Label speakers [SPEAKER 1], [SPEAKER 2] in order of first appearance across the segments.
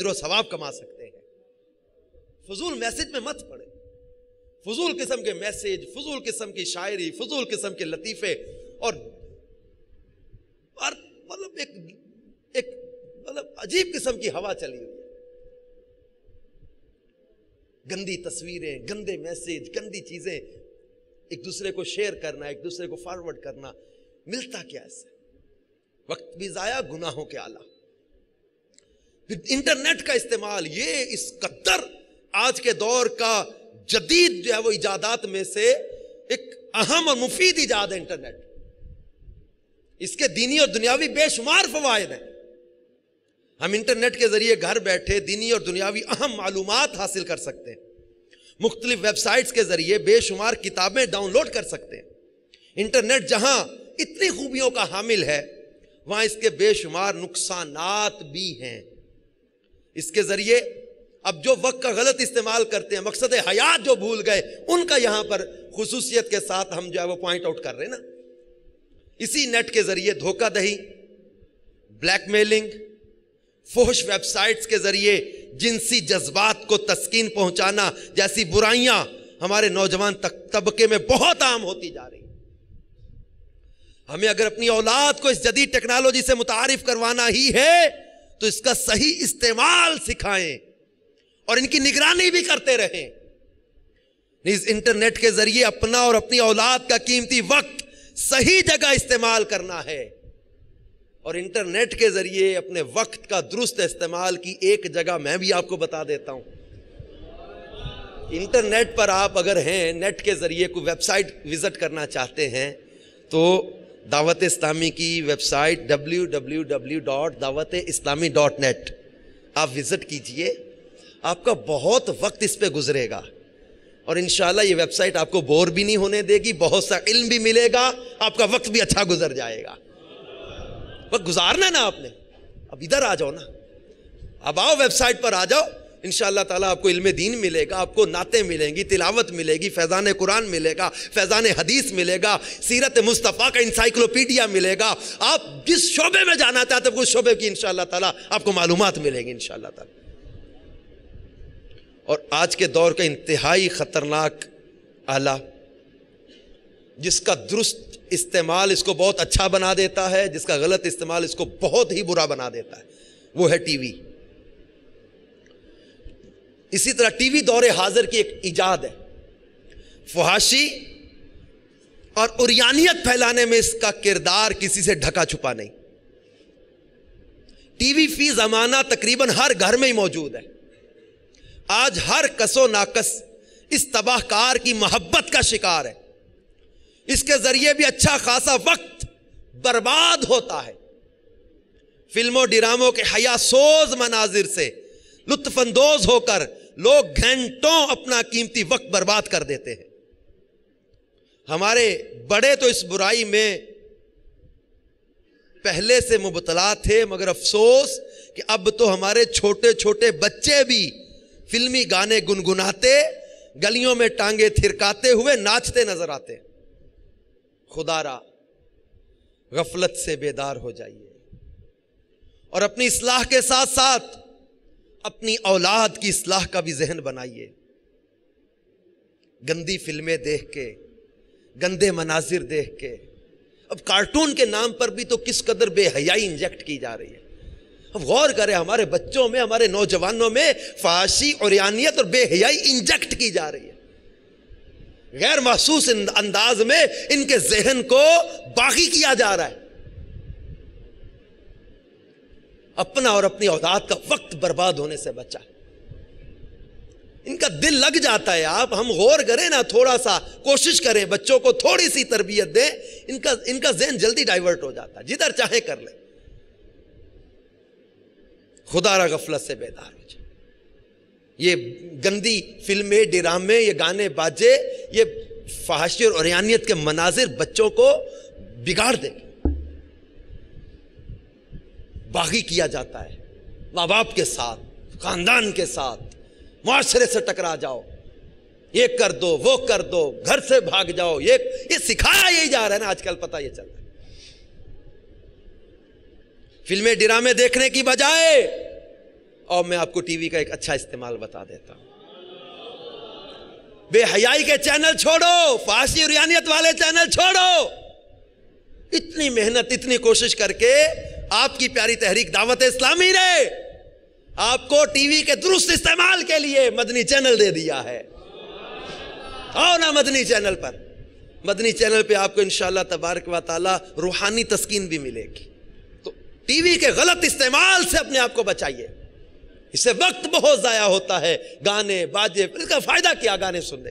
[SPEAKER 1] अजरों सवाब कमा सकते हैं फजूल मैसेज में मत पड़े फजूल किस्म के मैसेज फजूल किस्म की शायरी फजूल किस्म के लतीफ़े और मतलब एक एक मतलब अजीब किस्म की हवा चली हुई गंदी तस्वीरें गंदे मैसेज गंदी चीज़ें एक दूसरे को शेयर करना एक दूसरे को फॉरवर्ड करना मिलता क्या इससे वक्त भी ज़ाया गुनाहों के आला इंटरनेट का इस्तेमाल ये इस कदर आज के दौर का जदीद जो है वो इजादात में से एक अहम और मुफीद इजाद है इंटरनेट इसके दीनी और दुनियावी बेशुमार फवायद हैं हम इंटरनेट के जरिए घर बैठे दीनी और दुनियावी अहम मालूम हासिल कर सकते हैं मुख्तलिफ वेबसाइट्स के जरिए बेशुमार किताबें डाउनलोड कर सकते हैं इंटरनेट जहां इतनी खूबियों का हामिल है वहां इसके बेशुमार नुकसान भी हैं इसके जरिए अब जो वक्त का गलत इस्तेमाल करते हैं मकसद हयात जो भूल गए उनका यहां पर खसूसियत के साथ हम जो है वो पॉइंट आउट कर रहे हैं ना इसी नेट के जरिए धोखा दही ब्लैकमेलिंग फोहश वेबसाइट्स के जरिए जिनसी जज्बात को तस्कीन पहुंचाना जैसी बुराइयां हमारे नौजवान तबके में बहुत आम होती जा रही हमें अगर अपनी औलाद को इस जदीद टेक्नोलॉजी से मुतारफ करवाना ही है तो इसका सही इस्तेमाल सिखाएं और इनकी निगरानी भी करते रहें इस इंटरनेट के जरिए अपना और अपनी औलाद का कीमती वक्त सही जगह इस्तेमाल करना है और इंटरनेट के जरिए अपने वक्त का दुरुस्त इस्तेमाल की एक जगह मैं भी आपको बता देता हूं इंटरनेट पर आप अगर हैं नेट के जरिए कोई वेबसाइट विजिट करना चाहते हैं तो दावत इस्लामी की वेबसाइट नेट आप विज़िट कीजिए आपका बहुत वक्त इस पर गुजरेगा और इन ये वेबसाइट आपको बोर भी नहीं होने देगी बहुत सा इल्म भी मिलेगा आपका वक्त भी अच्छा गुजर जाएगा वक्त गुजारना ना आपने अब इधर आ जाओ ना अब आओ वेबसाइट पर आ जाओ इन शाह तला आपको इल्म दीन मिलेगा आपको नाते मिलेंगी तिलावत मिलेगी फैज़ान कुरान मिलेगा फैज़ान हदीस मिलेगा सीरत मुस्तफ़ा का इंसाइक्लोपीडिया मिलेगा आप जिस शोबे में जाना चाहते हैं उस शोबे की इन ताला आपको मालूम मिलेंगी इन ताला और आज के दौर का इंतहाई ख़तरनाक आला जिसका दुरुस्त इस्तेमाल इसको बहुत अच्छा बना देता है जिसका गलत इस्तेमाल इसको बहुत ही बुरा बना देता है वो है टी वी इसी तरह टीवी दौरे हाजिर की एक ईजाद है फुहाशी और उरियानियत फैलाने में इसका किरदार किसी से ढका छुपा नहीं टीवी फी जमाना तकरीबन हर घर में ही मौजूद है आज हर कसो नाकस इस तबाहकार की मोहब्बत का शिकार है इसके जरिए भी अच्छा खासा वक्त बर्बाद होता है फिल्मों ड्रामों के हयासोज मनाजिर से लुत्फानंदोज होकर लोग घंटों अपना कीमती वक्त बर्बाद कर देते हैं हमारे बड़े तो इस बुराई में पहले से मुबतला थे मगर अफसोस कि अब तो हमारे छोटे छोटे बच्चे भी फिल्मी गाने गुनगुनाते गलियों में टांगे थिरकाते हुए नाचते नजर आते खुदारा गफलत से बेदार हो जाइए और अपनी इसलाह के साथ साथ अपनी औलाद की इसलाह का भी जहन बनाइए गंदी फिल्में देख के गंदे मनाजिर देख के अब कार्टून के नाम पर भी तो किस कदर बेहयाई इंजेक्ट की जा रही है अब गौर करें हमारे बच्चों में हमारे नौजवानों में फाशी और यानियत और बेहयाई इंजेक्ट की जा रही है गैर महसूस अंदाज में इनके जहन को बागी किया जा रहा है अपना और अपनी औदाद का वक्त बर्बाद होने से बचा इनका दिल लग जाता है आप हम गौर करें ना थोड़ा सा कोशिश करें बच्चों को थोड़ी सी तरबियत दें इनका इनका जहन जल्दी डाइवर्ट हो जाता है जिधर चाहे कर ले खुदारा गफलत से बेदार हो जाए ये गंदी फिल्में ड्रामे ये गाने बाजे ये फाशी और अरियानियत के मनाजिर बच्चों को बिगाड़ देंगे बागी किया जाता है माँ बाप के साथ खानदान के साथ माशरे से टकरा जाओ ये कर दो वो कर दो घर से भाग जाओ ये ये सिखाया यही जा रहा है ना आजकल पता ये चल रहा है फिल्में ड्रामे देखने की बजाय और मैं आपको टीवी का एक अच्छा इस्तेमाल बता देता हूं बेहयाई के चैनल छोड़ो फांसी और वाले चैनल छोड़ो इतनी मेहनत इतनी कोशिश करके आपकी प्यारी तहरीक दावत इस्लामी ने आपको टीवी के दुरुस्त इस्तेमाल के लिए मदनी चैनल दे दिया है आओ ना मदनी चैनल पर मदनी चैनल पे आपको इंशाल्लाह तबारक व रूहानी तस्कीन भी मिलेगी तो टीवी के गलत इस्तेमाल से अपने आप को बचाइए इससे वक्त बहुत ज़ाया होता है गाने बाजे इसका फ़ायदा क्या गाने सुनने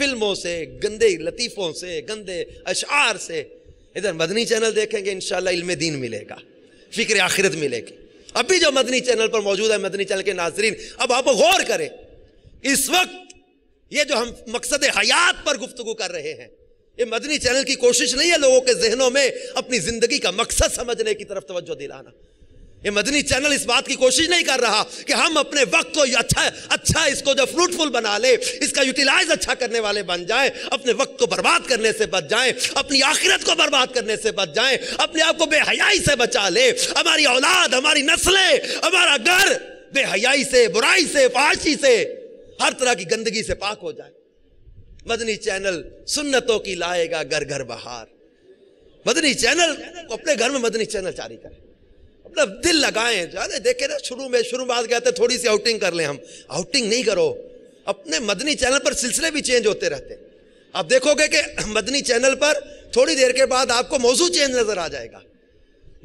[SPEAKER 1] फिल्मों से गंदे लतीफ़ों से गंदे अशार से इधर मदनी चैनल देखेंगे इन इल्म दीन मिलेगा फिक्र आखिरत मिलेगी अभी जो मदनी चैनल पर मौजूद है मदनी चैनल के नाजरीन अब आप गौर करें इस वक्त ये जो हम मकसद हयात पर गुफ्तु कर रहे हैं ये मदनी चैनल की कोशिश नहीं है लोगों के जहनों में अपनी ज़िंदगी का मकसद समझने की तरफ तवज्जो दिलाना ये मदनी चैनल इस बात की कोशिश नहीं कर रहा कि हम अपने वक्त को अच्छा अच्छा इसको जो फ्रूटफुल बना ले इसका यूटिलाइज अच्छा करने वाले बन जाएं अपने वक्त को बर्बाद करने से बच जाएं अपनी आखिरत को बर्बाद करने से बच जाएं अपने आप को बेहयाई से बचा ले हमारी औलाद हमारी नस्लें हमारा घर बेहयाई से बुराई से फाशी से हर तरह की गंदगी से पाक हो जाए मदनी चैनल सुन्नतों की लाएगा घर घर बहार मदनी चैनल अपने घर में मदनी चैनल जारी करें मतलब दिल लगाएं अरे देखे ना शुरू में शुरू बाद कहते थोड़ी सी आउटिंग कर लें हम आउटिंग नहीं करो अपने मदनी चैनल पर सिलसिले भी चेंज होते रहते हैं आप देखोगे कि मदनी चैनल पर थोड़ी देर के बाद आपको मौजू चेंज नजर आ जाएगा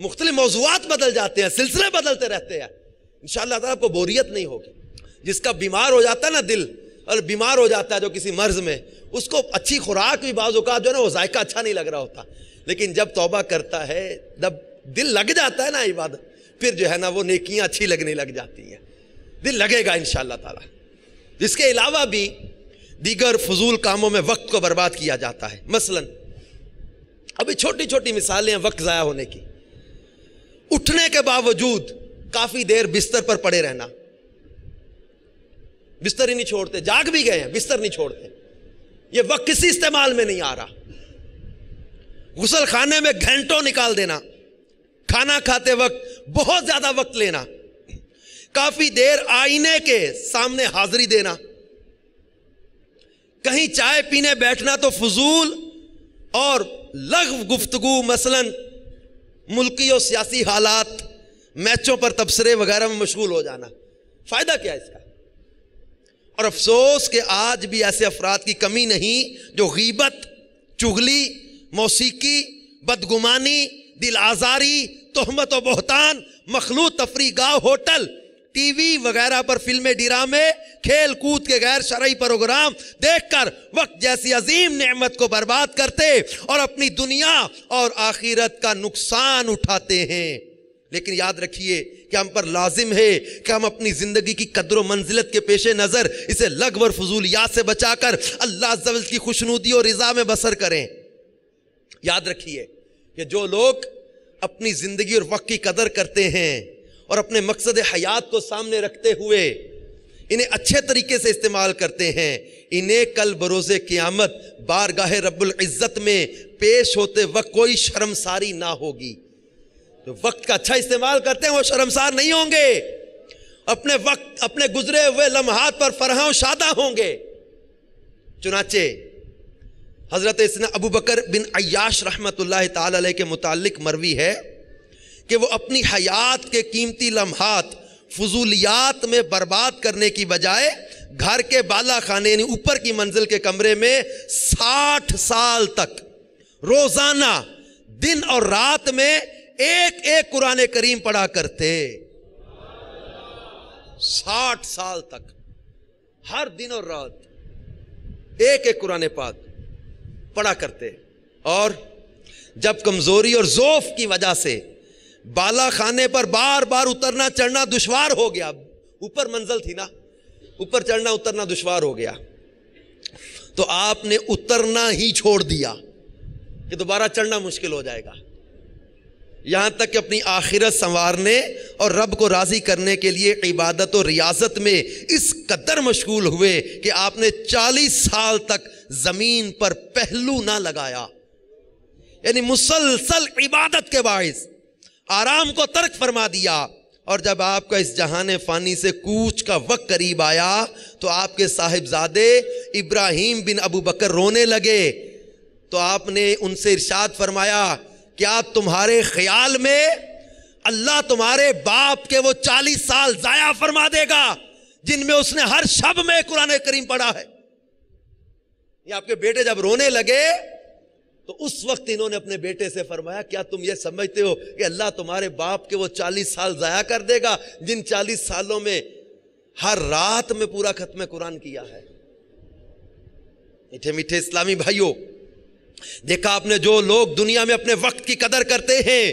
[SPEAKER 1] मुख्तलि मौजूद बदल जाते हैं सिलसिले बदलते रहते हैं इन आपको बोरियत नहीं होगी जिसका बीमार हो जाता है ना दिल और बीमार हो जाता है जो किसी मर्ज में उसको अच्छी खुराक भी का जो है ना वो जायका अच्छा नहीं लग रहा होता लेकिन जब तोबा करता है जब दिल लग जाता है ना इबादत फिर जो है ना वो नेकियां अच्छी लगने लग जाती हैं दिल लगेगा इन ताला इसके अलावा भी दीगर फजूल कामों में वक्त को बर्बाद किया जाता है मसलन अभी छोटी छोटी मिसालें हैं वक्त ज़ाया होने की उठने के बावजूद काफ़ी देर बिस्तर पर पड़े रहना बिस्तर ही नहीं छोड़ते जाग भी गए हैं बिस्तर नहीं छोड़ते ये वक्त किसी इस्तेमाल में नहीं आ रहा गुसल खाने में घंटों निकाल देना खाना खाते वक्त बहुत ज्यादा वक्त लेना काफी देर आईने के सामने हाजिरी देना कहीं चाय पीने बैठना तो फजूल और लघ गुफ्तगु मसलन मुल्की और सियासी हालात मैचों पर तबसरे वगैरह में मशगूल हो जाना फ़ायदा क्या इसका और अफसोस के आज भी ऐसे अफराद की कमी नहीं जो गीबत चुगली मौसीकी बदगुमानी दिल आज़ारी तोहमत और बोहतान मखलू तफरी गाँव होटल टीवी वगैरह पर फिल्में डिरामे खेल कूद के गैर शरा प्रोग्राम देखकर वक्त जैसी अजीम नेमत को बर्बाद करते और अपनी दुनिया और आखिरत का नुकसान उठाते हैं लेकिन याद रखिए कि हम पर लाजिम है कि हम अपनी ज़िंदगी की कदर मंजिलत के पेश नज़र इसे लग फजूल याद से बचाकर अल्लाह जवल की खुशनुदी और रज़ा में बसर करें याद रखिए कि जो लोग अपनी जिंदगी और वक्त की कदर करते हैं और अपने मकसद हयात को सामने रखते हुए इन्हें अच्छे तरीके से इस्तेमाल करते हैं इन्हें कल बरोज़ क़ियामत बारगाह रब्बुल इज़्ज़त में पेश होते वक्त कोई शर्मसारी ना होगी तो वक्त का अच्छा इस्तेमाल करते हैं वो शर्मसार नहीं होंगे अपने वक्त अपने गुजरे हुए लम्हात पर फरहाँ शादा होंगे चुनाचे हज़रत इसना अबू बकर बिन अयाश रहमत ताल के मुतल मरवी है कि वो अपनी हयात के कीमती लम्हात फजूलियात में बर्बाद करने की बजाय घर के बाला खाने यानी ऊपर की मंजिल के कमरे में साठ साल तक रोज़ाना दिन और रात में एक एक कुरान करीम पढ़ा करते साठ साल तक हर दिन और रात एक एक कुरान पाक पड़ा करते और जब कमज़ोरी और जोफ की वजह से बाला खाने पर बार बार उतरना चढ़ना दुशवार हो गया ऊपर मंजिल थी ना ऊपर चढ़ना उतरना दुशवार हो गया तो आपने उतरना ही छोड़ दिया कि दोबारा चढ़ना मुश्किल हो जाएगा यहां तक कि अपनी आखिरत संवारने और रब को राज़ी करने के लिए इबादत और रियाजत में इस कदर मशगूल हुए कि आपने 40 साल तक जमीन पर पहलू ना लगाया यानी मुसलसल इबादत के बायस आराम को तर्क फरमा दिया और जब आपका इस जहान फ़ानी से कूच का वक्त करीब आया तो आपके साहिबजादे इब्राहिम बिन अबू बकर रोने लगे तो आपने उनसे इरशाद फरमाया क्या तुम्हारे ख्याल में अल्लाह तुम्हारे बाप के वो चालीस साल ज़ाया फरमा देगा जिनमें उसने हर शब में कुरान करीम पढ़ा है कि आपके बेटे जब रोने लगे तो उस वक्त इन्होंने अपने बेटे से फरमाया क्या तुम यह समझते हो कि अल्लाह तुम्हारे बाप के वो चालीस साल ज़ाया कर देगा जिन चालीस सालों में हर रात में पूरा खत्म कुरान किया है मीठे मीठे इस्लामी भाइयों देखा आपने जो लोग दुनिया में अपने वक्त की कदर करते हैं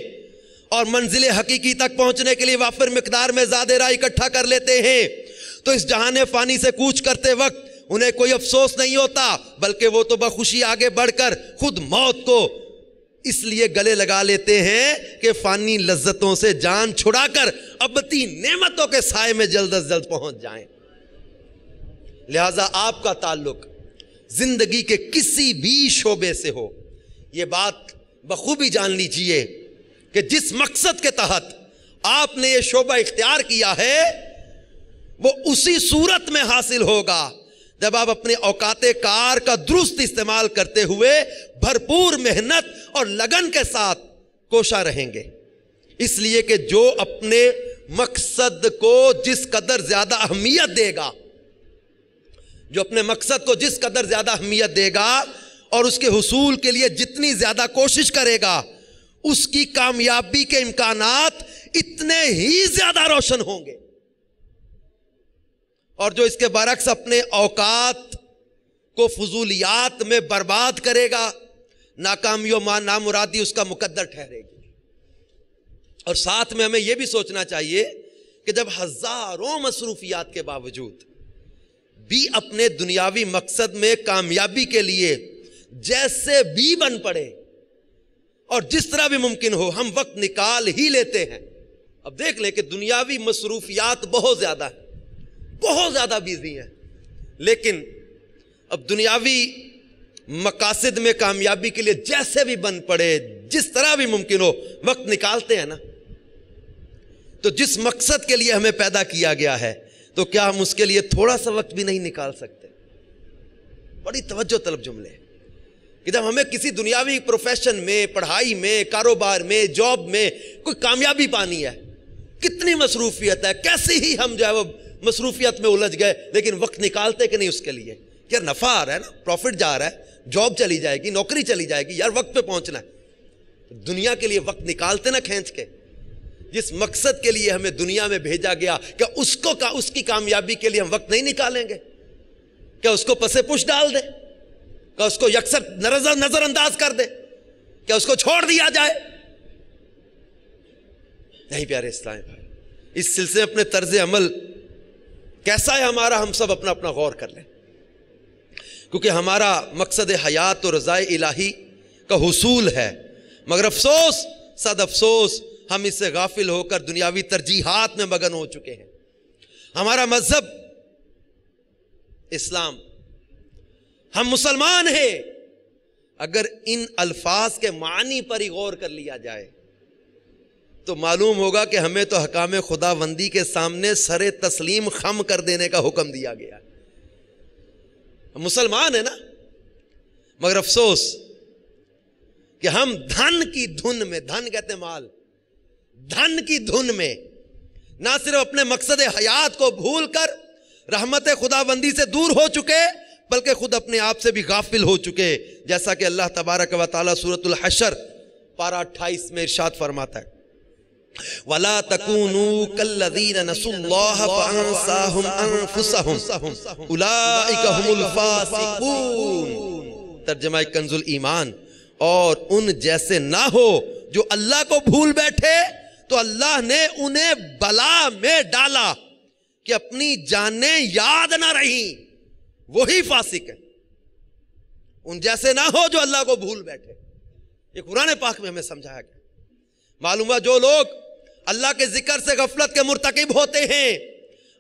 [SPEAKER 1] और मंजिल हकीकी तक पहुंचने के लिए वाफिर मकदार में ज्यादा राय इकट्ठा कर लेते हैं तो इस जहाने फानी से कूच करते वक्त उन्हें कोई अफसोस नहीं होता बल्कि वो तो बखुशी आगे बढ़कर खुद मौत को इसलिए गले लगा लेते हैं कि फानी लज्जतों से जान छुड़ाकर अबती नेमतों के साय में जल्द अज जल्द पहुंच जाए लिहाजा आपका ताल्लुक जिंदगी के किसी भी शोबे से हो यह बात बखूबी जान लीजिए कि जिस मकसद के तहत आपने ये शोबा इख्तियार किया है वो उसी सूरत में हासिल होगा जब आप अपने औकात कार का दुरुस्त इस्तेमाल करते हुए भरपूर मेहनत और लगन के साथ कोशा रहेंगे इसलिए कि जो अपने मकसद को जिस कदर ज्यादा अहमियत देगा जो अपने मकसद को जिस कदर ज्यादा अहमियत देगा और उसके हसूल के लिए जितनी ज्यादा कोशिश करेगा उसकी कामयाबी के इम्कान इतने ही ज्यादा रोशन होंगे और जो इसके बरक्स अपने औकात को फजूलियात में बर्बाद करेगा नाकामियों मां नामुरादी उसका मुकद्दर ठहरेगी और साथ में हमें यह भी सोचना चाहिए कि जब हजारों मसरूफियात के बावजूद भी अपने दुनियावी मकसद में कामयाबी के लिए जैसे भी बन पड़े और जिस तरह भी मुमकिन हो हम वक्त निकाल ही लेते हैं अब देख लें कि दुनियावी मसरूफियात बहुत ज्यादा है बहुत ज़्यादा बिजी हैं लेकिन अब दुनियावी मकासद में कामयाबी के लिए जैसे भी बन पड़े जिस तरह भी मुमकिन हो वक्त निकालते हैं ना तो जिस मकसद के लिए हमें पैदा किया गया है तो क्या हम उसके लिए थोड़ा सा वक्त भी नहीं निकाल सकते बड़ी तवज्जो तलब जुमले कि जब हमें किसी दुनियावी प्रोफेशन में पढ़ाई में कारोबार में जॉब में कोई कामयाबी पानी है कितनी मसरूफियत है कैसे ही हम जो है वो मसरूफियत में उलझ गए लेकिन वक्त निकालते कि नहीं उसके लिए यार नफ़ा आ रहा है ना प्रॉफिट जा रहा है जॉब चली जाएगी नौकरी चली जाएगी यार वक्त पे पहुंचना है दुनिया के लिए वक्त निकालते ना खींच के जिस मकसद के लिए हमें दुनिया में भेजा गया क्या उसको का उसकी कामयाबी के लिए हम वक्त नहीं निकालेंगे क्या उसको पसे पुश डाल दे क्या उसको यकसर नजर नजरअंदाज कर दे क्या उसको छोड़ दिया जाए नहीं प्यारे इस्लाम भाई इस सिलसिले अपने तर्ज अमल कैसा है हमारा हम सब अपना अपना गौर कर लें क्योंकि हमारा मकसद हयात और रज़ाए इलाही का हसूल है मगर अफसोस सद अफसोस हम इससे गाफिल होकर दुनियावी तरजीहत में मगन हो चुके हैं हमारा मजहब इस्लाम हम मुसलमान हैं अगर इन अल्फाज के मानी पर ही गौर कर लिया जाए तो मालूम होगा कि हमें तो हकाम खुदाबंदी के सामने सर तस्लीम खम कर देने का हुक्म दिया गया हम मुसलमान है ना मगर अफसोस कि हम धन की धुन में धन कहते माल धन की धुन में ना सिर्फ अपने मकसद हयात को भूल कर रहमत खुदाबंदी से दूर हो चुके बल्कि खुद अपने आप से भी गाफिल हो चुके जैसा कि अल्लाह तबारक व ताली हशर पारा अट्ठाईस में इर्शाद फरमाता है वला तकूनू कल्लज़ीन नसुल्लाह फ़अनसाहुम अनफुसहुम उलाइका हुमुल फासिकून तर्जमा कंजुल ईमान और उन जैसे ना हो जो अल्लाह को भूल बैठे तो अल्लाह ने उन्हें बला में डाला कि अपनी जाने याद ना रही वही फासिक है उन जैसे ना हो जो अल्लाह को भूल बैठे ये कुरान पाक में हमें समझाया गया मालूम हुआ जो लोग अल्लाह के जिक्र से गफलत के मुरतकब होते हैं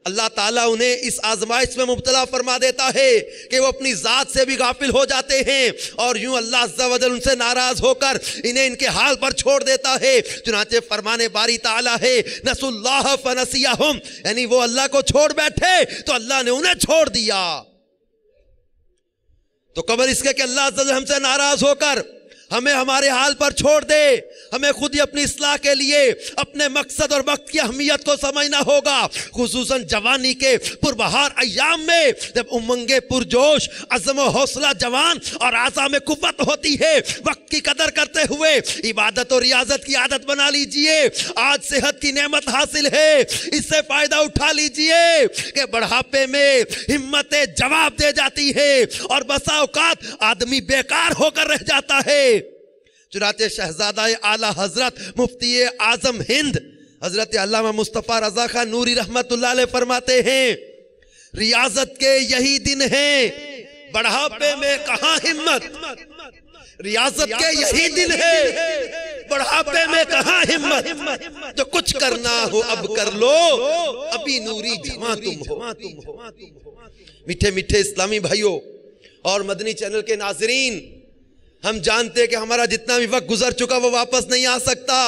[SPEAKER 1] अल्लाह ताला उन्हें इस आजमाइश में मुबतला फरमा देता है कि वो अपनी ज़ात से भी गाफिल हो जाते हैं और यूं अल्लाह अल्लाहल उनसे नाराज़ होकर इन्हें इनके हाल पर छोड़ देता है चुनाचे फरमाने बारी ताला है नसुल्लाह फनसिया हम यानी वो अल्लाह को छोड़ बैठे तो अल्लाह ने उन्हें छोड़ दिया तो कबर इसके कि अल्लाह हमसे नाराज़ होकर हमें हमारे हाल पर छोड़ दे हमें खुद ही अपनी असलाह के लिए अपने मकसद और वक्त की अहमियत को समझना होगा खसूस जवानी के पुरबहार अयाम में जब उमंगे पुरजोश अजम हौसला जवान और आजा में कुत होती है वक्त की कदर करते हुए इबादत और रियाजत की आदत बना लीजिए आज सेहत की नमत हासिल है इससे फायदा उठा लीजिए कि बढ़ापे में हिम्मतें जवाब दे जाती है और बसा औकात आदमी बेकार होकर रह जाता है चुनाते शहजादा आला हजरत मुफ्ती आजम हिंद हजरत अल्लामा मुस्तफ़ा रजा खान नूरी रहमत फरमाते हैं रियाजत के यही दिन है बढ़ापे में कहा हिम्मत रियाजत के यही दिन है बढ़ापे में कहा हिम्मत जो कुछ करना हो अब कर लो अभी नूरी जमा तुम हो मीठे मीठे इस्लामी भाइयों और मदनी चैनल के नाजरीन हम जानते कि हमारा जितना भी वक्त गुजर चुका वो वापस नहीं आ सकता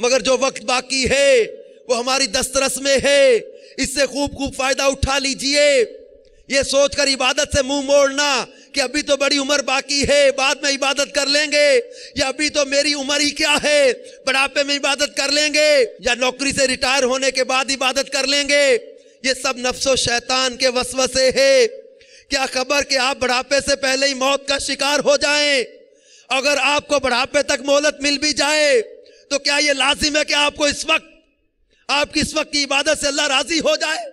[SPEAKER 1] मगर जो वक्त बाकी है वो हमारी दस्तरस में है इससे खूब खूब फायदा उठा लीजिए ये सोचकर इबादत से मुंह मोड़ना कि अभी तो बड़ी उम्र बाकी है बाद में इबादत कर लेंगे या अभी तो मेरी उम्र ही क्या है बढ़ापे में इबादत कर लेंगे या नौकरी से रिटायर होने के बाद इबादत कर लेंगे ये सब नफ्सो शैतान के वसवसे है क्या खबर कि आप बुढ़ापे से पहले ही मौत का शिकार हो जाएं? अगर आपको बुढ़ापे तक मोहलत मिल भी जाए तो क्या यह लाजिम है कि आपको इस वक्त आपकी इस वक्त की इबादत से अल्लाह राजी हो जाए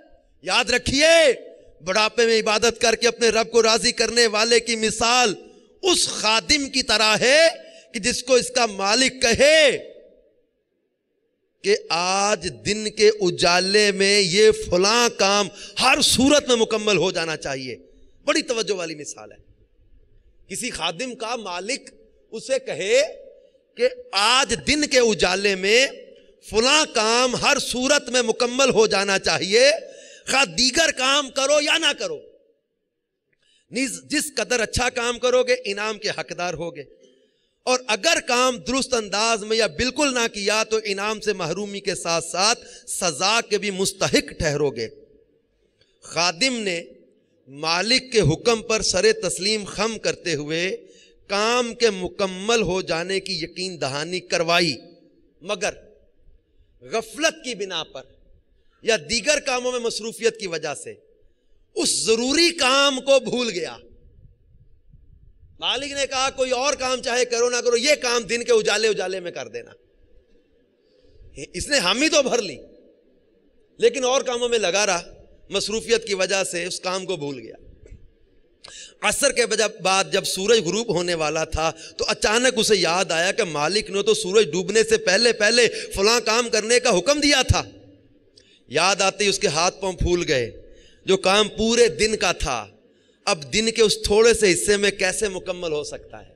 [SPEAKER 1] याद रखिए बुढ़ापे में इबादत करके अपने रब को राजी करने वाले की मिसाल उस खादिम की तरह है कि जिसको इसका मालिक कहे कि आज दिन के उजाले में यह फलां काम हर सूरत में मुकम्मल हो जाना चाहिए बड़ी तवज्जो वाली मिसाल है किसी खादिम का मालिक उसे कहे कि आज दिन के उजाले में फुला काम हर सूरत में मुकम्मल हो जाना चाहिए खा दीगर काम करो या ना करो जिस कदर अच्छा काम करोगे इनाम के हकदार होगे और अगर काम दुरुस्त अंदाज में या बिल्कुल ना किया तो इनाम से महरूमी के साथ साथ सजा के भी मुस्तक ठहरोगे खादिम ने मालिक के हुक्म पर सरे तस्लीम खम करते हुए काम के मुकम्मल हो जाने की यकीन दहानी करवाई मगर गफलत की बिना पर या दीगर कामों में मसरूफियत की वजह से उस जरूरी काम को भूल गया मालिक ने कहा कोई और काम चाहे करो ना करो ये काम दिन के उजाले उजाले में कर देना इसने हामी तो भर ली लेकिन और कामों में लगा रहा मसरूफियत की वजह से उस काम को भूल गया असर के बाद जब सूरज गुरूब होने वाला था तो अचानक उसे याद आया कि मालिक ने तो सूरज डूबने से पहले पहले फलां काम करने का हुक्म दिया था याद आते ही उसके हाथ पांव फूल गए जो काम पूरे दिन का था अब दिन के उस थोड़े से हिस्से में कैसे मुकम्मल हो सकता है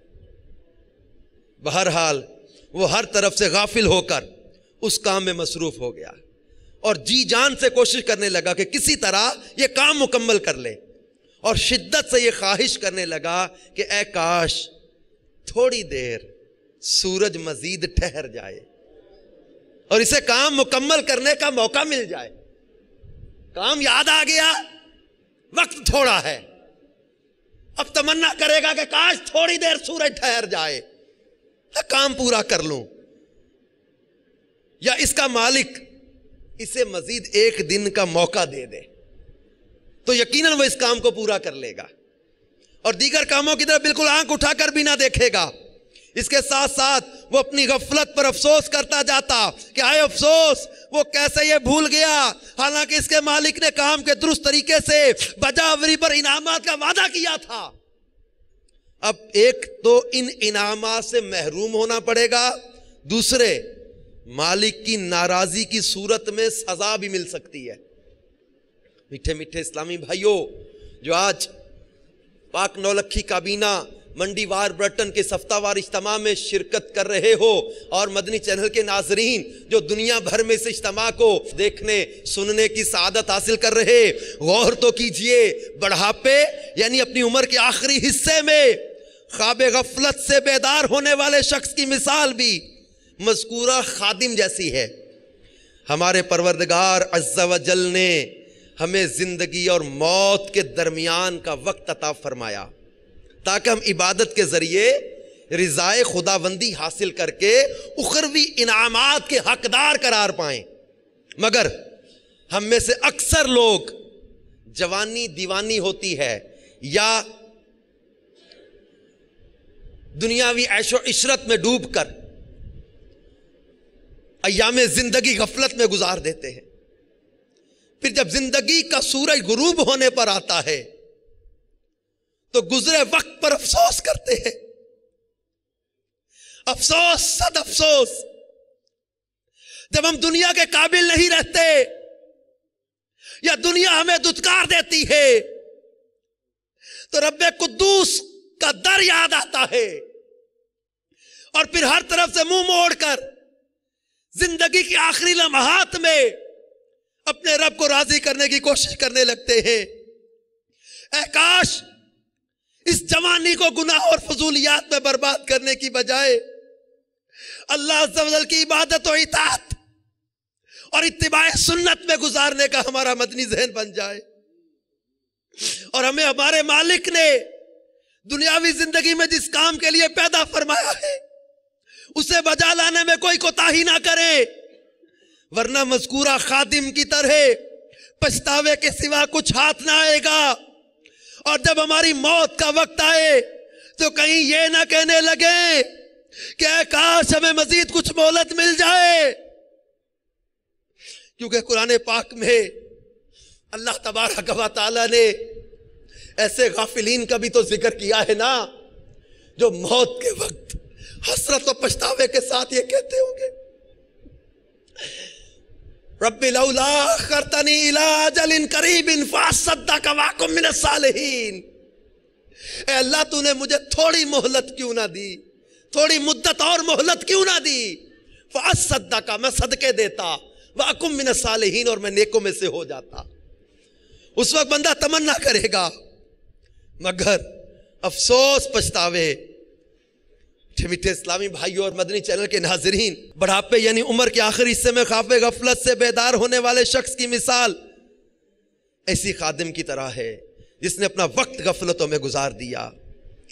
[SPEAKER 1] बहरहाल वो हर तरफ से गाफिल होकर उस काम में मसरूफ़ हो गया और जी जान से कोशिश करने लगा कि किसी तरह ये काम मुकम्मल कर ले और शिद्दत से ये ख्वाहिश करने लगा कि ए काश थोड़ी देर सूरज मजीद ठहर जाए और इसे काम मुकम्मल करने का मौका मिल जाए काम याद आ गया वक्त थोड़ा है अब तमन्ना करेगा कि काश थोड़ी देर सूरज ठहर जाए काम पूरा कर लूं या इसका मालिक इसे मजीद एक दिन का मौका दे दे तो यकीनन वो इस काम को पूरा कर लेगा और दीगर कामों की तरफ बिल्कुल आंख उठाकर भी ना देखेगा इसके साथ साथ वो अपनी गफलत पर अफसोस करता जाता कि आए अफसोस वो कैसे ये भूल गया हालांकि इसके मालिक ने काम के दुरुस्त तरीके से बजावरी पर इनाम का वादा किया था अब एक तो इन इनाम से महरूम होना पड़ेगा दूसरे मालिक की नाराजी की सूरत में सजा भी मिल सकती है मीठे मीठे इस्लामी भाइयों जो आज पाक नौलखी काबीना मंडी वार ब्रटन के सप्ताहवार इज्तम में शिरकत कर रहे हो और मदनी चैनल के नाजरीन जो दुनिया भर में से इज्तम को देखने सुनने की सदत हासिल कर रहे गौर तो कीजिए बढ़ापे यानी अपनी उम्र के आखिरी हिस्से में खाब गफलत से बेदार होने वाले शख्स की मिसाल भी मस्कूरा खादिम जैसी है हमारे परवरदगार अज्जा वजल ने हमें ज़िंदगी और मौत के दरमियान का वक्त अता फरमाया ताकि हम इबादत के ज़रिए रिज़ाए खुदाबंदी हासिल करके उखरवी इनामात के हकदार करार पाएं मगर हम में से अक्सर लोग जवानी दीवानी होती है या दुनियावी ऐशो इशरत में डूब कर अयाम जिंदगी गफलत में गुजार देते हैं फिर जब जिंदगी का सूरज गुरूब होने पर आता है तो गुजरे वक्त पर अफसोस करते हैं अफसोस सद अफसोस जब हम दुनिया के काबिल नहीं रहते या दुनिया हमें दुत्कार देती है तो रब्बे कुद्दूस का दर याद आता है और फिर हर तरफ से मुंह मोड़कर जिंदगी के आखिरी लम्हात में अपने रब को राजी करने की कोशिश करने लगते हैं आकाश इस जवानी को गुनाह और फजूलियात में बर्बाद करने की बजाय अल्लाह की इबादत और इतात और इतबाय सुन्नत में गुजारने का हमारा मदनी जहन बन जाए और हमें हमारे मालिक ने दुनियावी जिंदगी में जिस काम के लिए पैदा फरमाया है उसे बजा लाने में कोई कोताही ना करे वरना मजकूरा खादिम की तरह पछतावे के सिवा कुछ हाथ ना आएगा और जब हमारी मौत का वक्त आए तो कहीं ये ना कहने लगे कि काश हमें मजीद कुछ मोहलत मिल जाए क्योंकि कुरान पाक में अल्लाह तबारक वाली ने ऐसे गाफिलीन का भी तो जिक्र किया है ना जो मौत के वक्त हसरत और पछतावे के साथ ये कहते होंगे रबी लौला करतनी इलाजल करीब इन फासद्दा का वाको मिन सालहीन अल्लाह तूने मुझे थोड़ी मोहलत क्यों ना दी थोड़ी मुद्दत और मोहलत क्यों ना दी फासद्दा का मैं सदके देता वाकुम मिन सालहीन और मैं नेकों में से हो जाता उस वक्त बंदा तमन्ना करेगा मगर अफसोस पछतावे मीठे इस्लामी भाइयों और मदनी चैनल के नाजरीन बढ़ापे यानी उम्र के आखिरी हिस्से में खाफे गफलत से बेदार होने वाले शख्स की मिसाल ऐसी खादिम की तरह है जिसने अपना वक्त गफलतों में गुजार दिया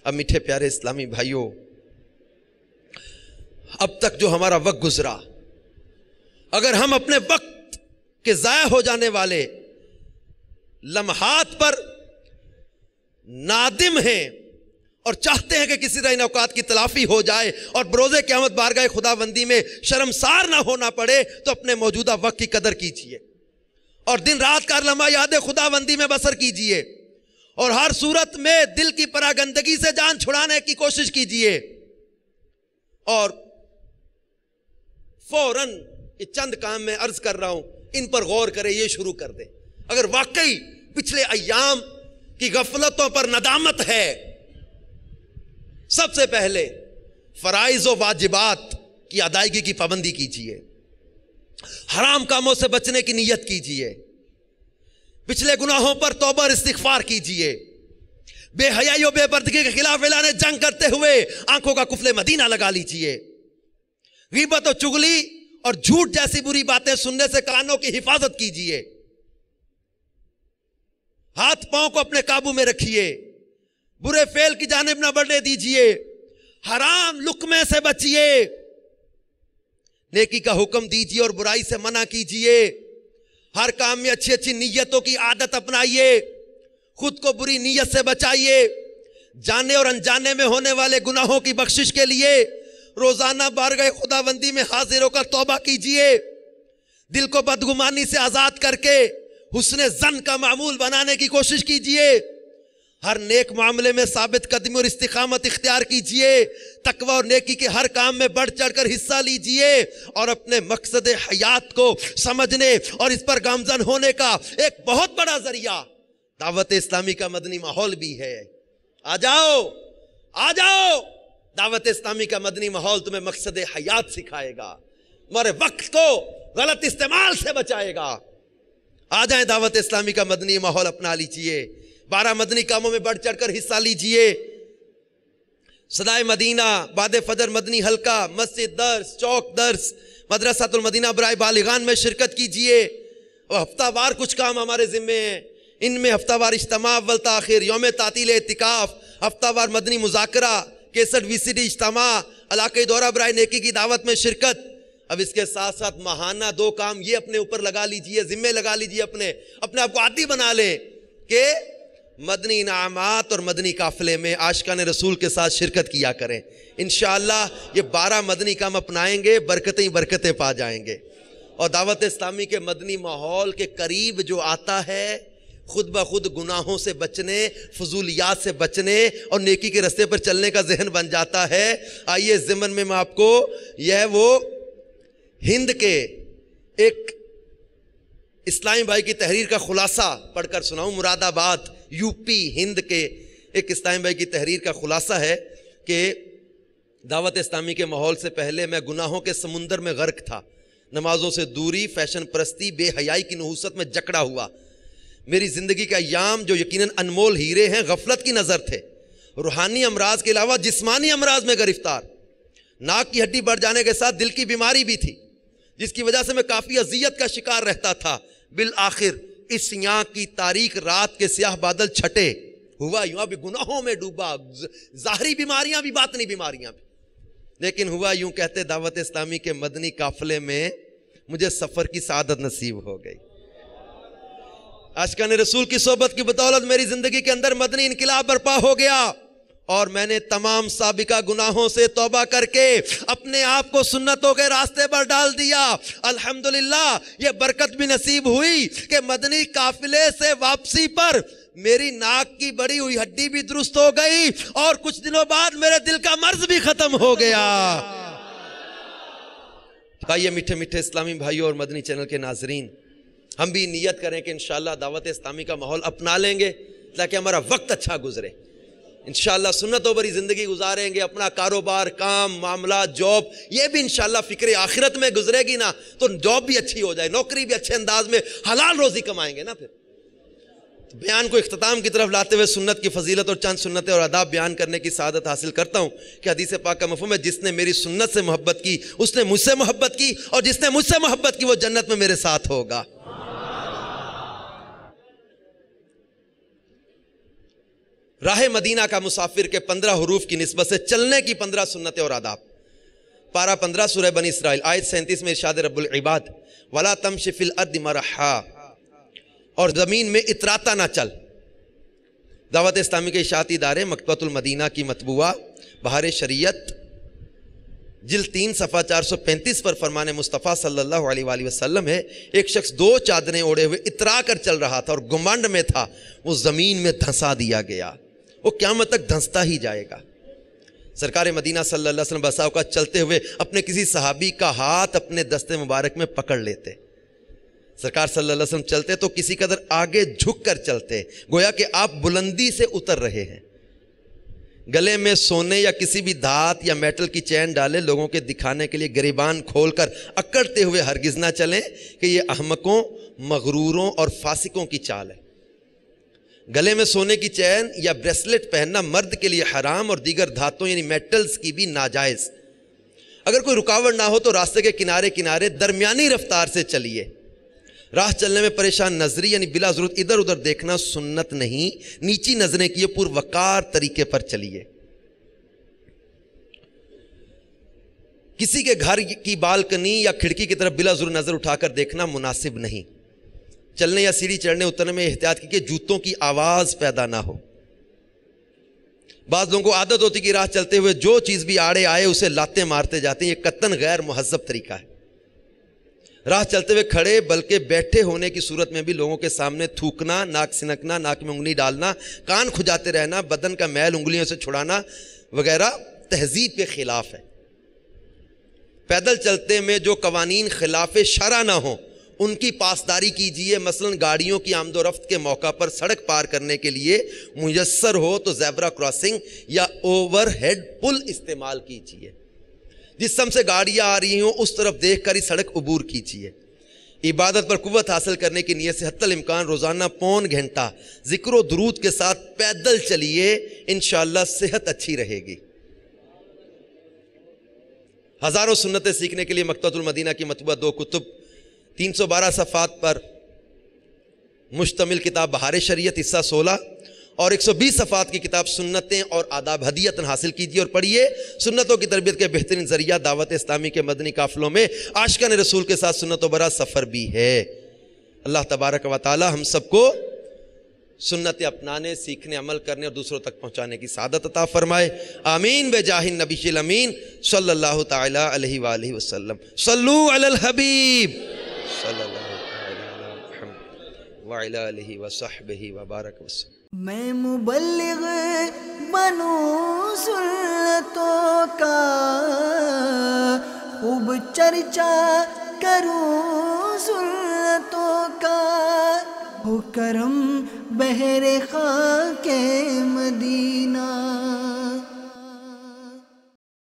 [SPEAKER 1] अब मीठे प्यारे इस्लामी भाइयों अब तक जो हमारा वक्त गुजरा अगर हम अपने वक्त के ज़ाय हो जाने वाले लम्हात पर नादिम हैं और चाहते हैं कि किसी तरह इन अवकात की तलाफी हो जाए और बरोजे क्यामत बारगाह खुदाबंदी में शर्मसार ना होना पड़े तो अपने मौजूदा वक्त की कदर कीजिए और दिन रात का लम्बा याद खुदाबंदी में बसर कीजिए और हर सूरत में दिल की परागंदगी से जान छुड़ाने की कोशिश कीजिए और फौरन ये चंद काम मैं अर्ज कर रहा हूं इन पर गौर करें ये शुरू कर दें अगर वाकई पिछले अयाम की गफलतों पर नदामत है सबसे पहले फ़राइज़ व वाजिबात की अदायगी की पाबंदी कीजिए हराम कामों से बचने की नीयत कीजिए पिछले गुनाहों पर तोबर इस्तफार कीजिए बेहयाई और बेपर्दगी के खिलाफ एलान जंग करते हुए आंखों का कुफले मदीना लगा लीजिए गीबत और चुगली और झूठ जैसी बुरी बातें सुनने से कानों की हिफाजत कीजिए हाथ पांव को अपने काबू में रखिए बुरे फेल की जानब ना बढ़ने दीजिए हराम लुकमे से बचिए नेकी का हुक्म दीजिए और बुराई से मना कीजिए हर काम में अच्छी अच्छी नीयतों की आदत अपनाइए खुद को बुरी नीयत से बचाइए जाने और अनजाने में होने वाले गुनाहों की बख्शिश के लिए रोजाना गए खुदाबंदी में हाजिर होकर तोबा कीजिए दिल को बदगुमानी से आज़ाद करके उसने जन का मामूल बनाने की कोशिश कीजिए हर नेक मामले में साबित कदमी और इस्तेकामत इख्तियार कीजिए तकवा और नेकी के हर काम में बढ़ चढ़कर हिस्सा लीजिए और अपने मकसद हयात को समझने और इस पर गामजन होने का एक बहुत बड़ा जरिया दावत इस्लामी का मदनी माहौल भी है आ जाओ आ जाओ दावत इस्लामी का मदनी माहौल तुम्हें मकसद हयात सिखाएगा तुम्हारे वक्त को गलत इस्तेमाल से बचाएगा आ जाए दावत इस्लामी का मदनी माहौल अपना लीजिए बारह मदनी कामों में बढ़ चढ़कर हिस्सा लीजिए सदाए मदीना बाद फजर मदनी हल्का मस्जिद दर्स चौक दर्स मदरसातुल मदीना बराए बालिगान में शिरकत कीजिए और हफ्तावार कुछ काम हमारे जिम्मे हैं इनमें हफ्तावार इज्तम अव्वल तखिर योम तातील एतिकाफ हफ्तावार मदनी मुजाकरा केसठ वी सी डी इज्तम अलाके दौरा बराए नेकी की दावत में शिरकत अब इसके साथ साथ महाना दो काम ये अपने ऊपर लगा लीजिए जिम्मे लगा लीजिए अपने अपने आप को आदि बना लें कि मदनी इनामत और मदनी काफ़िले में आशका ने रसूल के साथ शिरकत किया करें इन ये बारह मदनी काम अपनाएंगे बरकतें ही बरकतें पा जाएंगे और दावत इस्लामी के मदनी माहौल के करीब जो आता है खुद ब खुद गुनाहों से बचने फजूलियात से बचने और नेकी के रस्ते पर चलने का जहन बन जाता है आइए ज़िमन में मैं आपको यह वो हिंद के एक इस्लामी भाई की तहरीर का खुलासा पढ़कर सुनाऊं मुरादाबाद यूपी हिंद के एक इस्लाम भाई की तहरीर का खुलासा है कि दावत इस्लामी के माहौल से पहले मैं गुनाहों के समुंदर में गर्क था नमाजों से दूरी फैशन परस्ती बेहयाई की नहूसत में जकड़ा हुआ मेरी ज़िंदगी का याम जो यकीनन अनमोल हीरे हैं गफलत की नज़र थे रूहानी अमराज के अलावा जिस्मानी अमराज में गिरफ्तार नाक की हड्डी बढ़ जाने के साथ दिल की बीमारी भी थी जिसकी वजह से मैं काफ़ी अजियत का शिकार रहता था बिल आखिर इस यहाँ की तारीख रात के स्याह बादल छटे हुआ यूं अभी गुनाहों में डूबा जाहरी बीमारियां भी बातनी बीमारियां भी लेकिन हुआ यूं कहते दावत इस्लामी के मदनी काफले में मुझे सफ़र की सादत नसीब हो गई आशका ने रसूल की सोबत की बदौलत मेरी ज़िंदगी के अंदर मदनी इनकलाब बर्पा हो गया और मैंने तमाम सबका गुनाहों से तोबा करके अपने आप को सुन्नतों के रास्ते पर डाल दिया अल्हम्दुलिल्लाह ये बरकत भी नसीब हुई कि मदनी काफिले से वापसी पर मेरी नाक की बड़ी हुई हड्डी भी दुरुस्त हो गई और कुछ दिनों बाद मेरे दिल का मर्ज भी खत्म हो गया भाई मीठे मीठे इस्लामी भाइयों और मदनी चैनल के नाजरीन हम भी नीयत करें कि इन दावत इस्लामी का माहौल अपना लेंगे ताकि हमारा वक्त अच्छा गुजरे इन सुन्नतों भरी ज़िंदगी गुजारेंगे अपना कारोबार काम मामला जॉब ये भी इन फ़िक्र आखिरत में गुजरेगी ना तो जॉब भी अच्छी हो जाए नौकरी भी अच्छे अंदाज में हलाल रोज़ी कमाएंगे ना फिर तो बयान को अख्ताम की तरफ लाते हुए सुन्नत की फजीलत और चंद सुन्नतें और अदाब बयान करने की शादत हासिल करता हूँ कि हदीस पाक का मफूम है जिसने मेरी सुन्नत से मोहब्बत की उसने मुझसे मोहब्बत की और जिसने मुझसे मोहब्बत की वो जन्नत में मेरे साथ होगा राह मदीना का मुसाफिर के पंद्रह हरूफ की नस्बत से चलने की पंद्रह सुन्नतें और आदाब पारा पंद्रह सुरह बन इसराइल आय सैंतीस में इर्शाद रबुलबाद वला तम शिफिल और ज़मीन में इतराता ना चल दावत इस्लामी के इशात इदारे मकबतुलमदीना की मतबूआ बहार शरीत जिल तीन सफ़ा चार सौ पैंतीस पर फरमाने मुस्तफ़ा सल्लल्लाहु अलैहि है एक शख्स दो चादरें ओढ़े हुए इतरा कर चल रहा था और गुमंड में था वो ज़मीन में धंसा दिया गया वो क्या मत तक धंसता ही जाएगा सरकार मदीना सल्लल्लाहु अलैहि वसल्लम बसाव का चलते हुए अपने किसी सहाबी का हाथ अपने दस्ते मुबारक में पकड़ लेते सरकार सल्लल्लाहु अलैहि वसल्लम चलते तो किसी कदर आगे झुक कर चलते गोया कि आप बुलंदी से उतर रहे हैं गले में सोने या किसी भी धात या मेटल की चैन डाले लोगों के दिखाने के लिए गरीबान खोलकर अकड़ते हुए हरगिज ना चलें कि ये अहमकों मगरूरों और फासिकों की चाल है गले में सोने की चैन या ब्रेसलेट पहनना मर्द के लिए हराम और दीगर धातों यानी मेटल्स की भी नाजायज़ अगर कोई रुकावट ना हो तो रास्ते के किनारे किनारे दरमियानी रफ्तार से चलिए राह चलने में परेशान नजरी यानी बिला जरूरत इधर उधर देखना सुन्नत नहीं नीची नजरें किए पूर्वकार तरीके पर चलिए किसी के घर की बालकनी या खिड़की की तरफ बिला जरूर नजर उठाकर देखना मुनासिब नहीं चलने या सीढ़ी चढ़ने उतरने में एहतियात की कि जूतों की आवाज पैदा ना हो बाज लोगों को आदत होती कि राह चलते हुए जो चीज़ भी आड़े आए उसे लाते मारते जाते हैं ये कत्तन गैर महजब तरीका है राह चलते हुए खड़े बल्कि बैठे होने की सूरत में भी लोगों के सामने थूकना नाक सिनकना नाक में उंगली डालना कान खुजाते रहना बदन का मैल उंगलियों से छुड़ाना वगैरह तहजीब के खिलाफ है पैदल चलते में जो कवानीन खिलाफ शरा ना हो उनकी पासदारी कीजिए मसलन गाड़ियों की आमदोरफ्त के मौका पर सड़क पार करने के लिए मुयसर हो तो जैबरा क्रॉसिंग या ओवरहेड पुल इस्तेमाल कीजिए जिस सम से गाड़ियाँ आ रही हों उस तरफ देख कर ही सड़क अबूर कीजिए इबादत पर कुत हासिल करने की नीयत से हत्तल इम्कान रोज़ाना पौन घंटा जिक्र दरूद के साथ पैदल चलिए इन सेहत अच्छी रहेगी हज़ारों सुन्नतें सीखने के लिए मकतुलमदीना की मतबा दो कुतुब तीन सौ बारह सफ़ात पर मुश्तमिल किताब बहार शरीयत हिस्सा सोलह और एक सौ बीस सफ़ात की किताब सुन्नतें और आदाब हदीयत हासिल कीजिए और पढ़िए सुन्नतों की तरबियत के बेहतरीन जरिया दावत इस्लामी के मदनी काफिलों में आशकन रसूल के साथ सुन्नत बरा सफ़र भी है अल्लाह तबारक व ताली हम सबको सुन्नत अपनाने सीखने अमल करने और दूसरों तक पहुँचाने की सादत अता फ़रमाए आमीन बे जाहिन नबी अमीन सल्ला तसल्म सल्लू हबीब वही मैं मुबलग बनू सुन्नतों का खूब चर्चा करूँ सुन्नतों का हो करम बहरे खा के मदीना